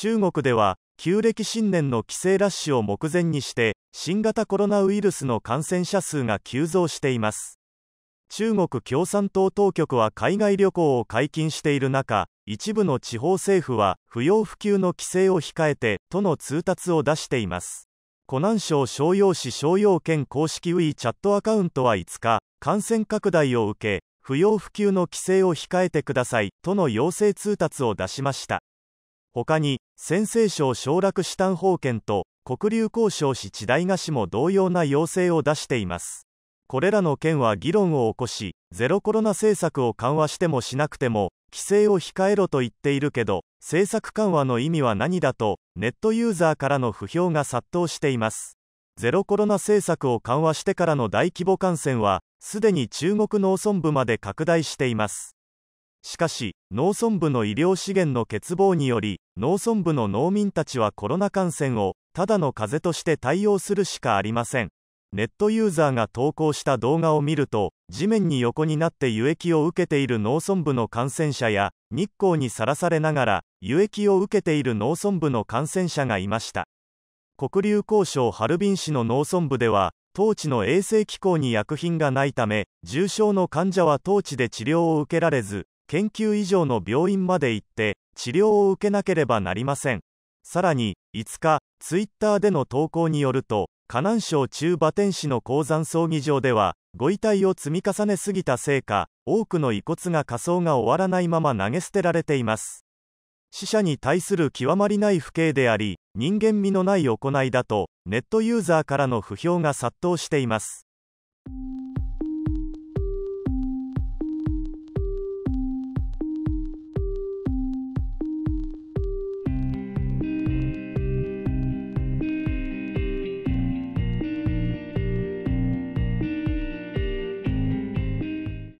中国では旧暦新年の帰省ラッシュを目前にして新型コロナウイルスの感染者数が急増しています中国共産党当局は海外旅行を解禁している中一部の地方政府は不要不急の規制を控えてとの通達を出しています湖南省商陽市商陽県公式 w e チャットアカウントは5日感染拡大を受け不要不急の規制を控えてくださいとの要請通達を出しました他に陝西省省楽士丹法県と黒竜江省市地大賀市も同様な要請を出していますこれらの県は議論を起こしゼロコロナ政策を緩和してもしなくても規制を控えろと言っているけど政策緩和の意味は何だとネットユーザーからの不評が殺到していますゼロコロナ政策を緩和してからの大規模感染はすでに中国農村部まで拡大していますしかし農村部の医療資源の欠乏により農村部の農民たちはコロナ感染をただの風邪として対応するしかありませんネットユーザーが投稿した動画を見ると地面に横になって輸液を受けている農村部の感染者や日光にさらされながら輸液を受けている農村部の感染者がいました黒竜江省ハルビン市の農村部では当地の衛生機構に薬品がないため重症の患者は当地で治療を受けられず研究以上の病院まで行って治療を受けなければなりませんさらに5日ツイッターでの投稿によると河南省中馬天市の鉱山葬儀場ではご遺体を積み重ねすぎたせいか多くの遺骨が火葬が終わらないまま投げ捨てられています死者に対する極まりない不敬であり人間味のない行いだとネットユーザーからの不評が殺到しています